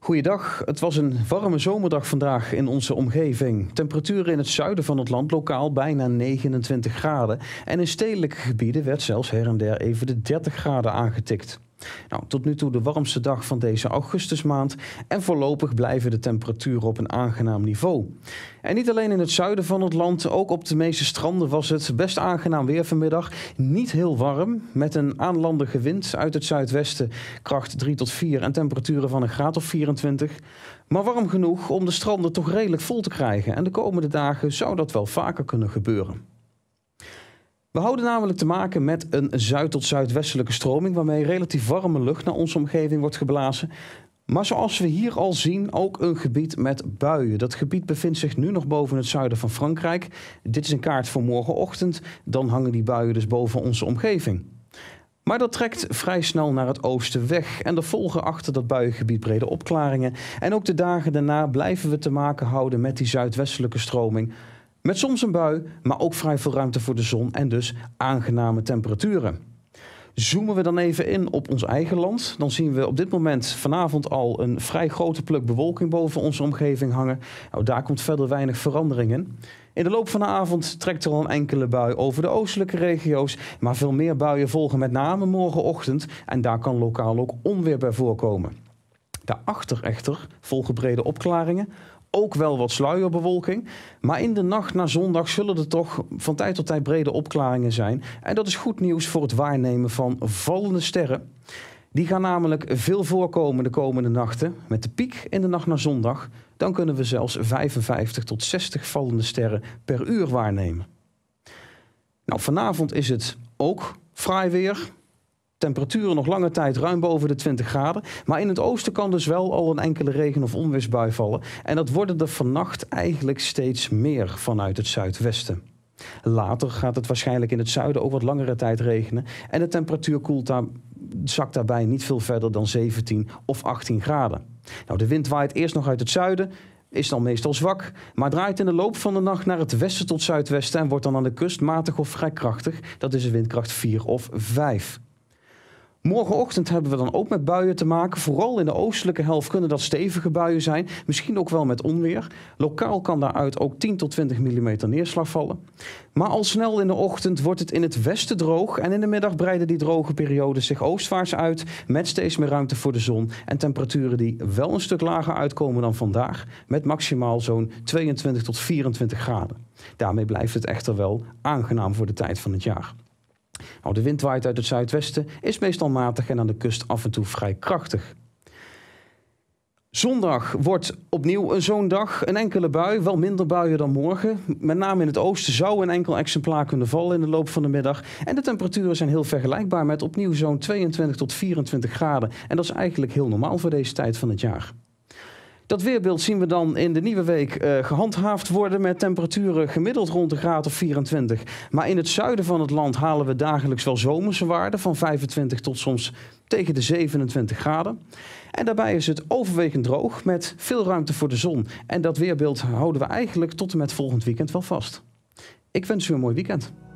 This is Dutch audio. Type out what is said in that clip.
Goeiedag, het was een warme zomerdag vandaag in onze omgeving. Temperaturen in het zuiden van het land lokaal bijna 29 graden. En in stedelijke gebieden werd zelfs her en der even de 30 graden aangetikt. Nou, tot nu toe de warmste dag van deze augustusmaand en voorlopig blijven de temperaturen op een aangenaam niveau. En niet alleen in het zuiden van het land, ook op de meeste stranden was het best aangenaam weer vanmiddag. Niet heel warm, met een aanlandige wind uit het zuidwesten, kracht 3 tot 4 en temperaturen van een graad of 24. Maar warm genoeg om de stranden toch redelijk vol te krijgen en de komende dagen zou dat wel vaker kunnen gebeuren. We houden namelijk te maken met een zuid- tot zuidwestelijke stroming, waarmee relatief warme lucht naar onze omgeving wordt geblazen. Maar zoals we hier al zien, ook een gebied met buien. Dat gebied bevindt zich nu nog boven het zuiden van Frankrijk. Dit is een kaart voor morgenochtend. Dan hangen die buien dus boven onze omgeving. Maar dat trekt vrij snel naar het oosten weg en er volgen achter dat buiengebied brede opklaringen. En ook de dagen daarna blijven we te maken houden met die zuidwestelijke stroming. Met soms een bui, maar ook vrij veel ruimte voor de zon en dus aangename temperaturen. Zoomen we dan even in op ons eigen land, dan zien we op dit moment vanavond al een vrij grote pluk bewolking boven onze omgeving hangen. Nou, daar komt verder weinig verandering in. In de loop van de avond trekt er al een enkele bui over de oostelijke regio's, maar veel meer buien volgen met name morgenochtend en daar kan lokaal ook onweer bij voorkomen. Daarachter echter volgen brede opklaringen ook wel wat sluierbewolking. Maar in de nacht naar zondag zullen er toch van tijd tot tijd brede opklaringen zijn. En dat is goed nieuws voor het waarnemen van vallende sterren. Die gaan namelijk veel voorkomen de komende nachten. Met de piek in de nacht naar zondag. Dan kunnen we zelfs 55 tot 60 vallende sterren per uur waarnemen. Nou, vanavond is het ook vrij weer temperaturen nog lange tijd ruim boven de 20 graden. Maar in het oosten kan dus wel al een enkele regen- of onweersbui vallen. En dat worden er vannacht eigenlijk steeds meer vanuit het zuidwesten. Later gaat het waarschijnlijk in het zuiden ook wat langere tijd regenen. En de temperatuur koelt daar, zakt daarbij niet veel verder dan 17 of 18 graden. Nou, de wind waait eerst nog uit het zuiden, is dan meestal zwak, maar draait in de loop van de nacht naar het westen tot zuidwesten en wordt dan aan de kust matig of vrij krachtig. Dat is een windkracht 4 of 5. Morgenochtend hebben we dan ook met buien te maken. Vooral in de oostelijke helft kunnen dat stevige buien zijn. Misschien ook wel met onweer. Lokaal kan daaruit ook 10 tot 20 mm neerslag vallen. Maar al snel in de ochtend wordt het in het westen droog. En in de middag breiden die droge perioden zich oostwaarts uit. Met steeds meer ruimte voor de zon. En temperaturen die wel een stuk lager uitkomen dan vandaag. Met maximaal zo'n 22 tot 24 graden. Daarmee blijft het echter wel aangenaam voor de tijd van het jaar. Nou, de wind waait uit het zuidwesten, is meestal matig en aan de kust af en toe vrij krachtig. Zondag wordt opnieuw een zo'n dag. Een enkele bui, wel minder buien dan morgen. Met name in het oosten zou een enkel exemplaar kunnen vallen in de loop van de middag. En de temperaturen zijn heel vergelijkbaar met opnieuw zo'n 22 tot 24 graden. En dat is eigenlijk heel normaal voor deze tijd van het jaar. Dat weerbeeld zien we dan in de nieuwe week eh, gehandhaafd worden met temperaturen gemiddeld rond de graad of 24. Maar in het zuiden van het land halen we dagelijks wel zomerse waarden van 25 tot soms tegen de 27 graden. En daarbij is het overwegend droog met veel ruimte voor de zon. En dat weerbeeld houden we eigenlijk tot en met volgend weekend wel vast. Ik wens u een mooi weekend.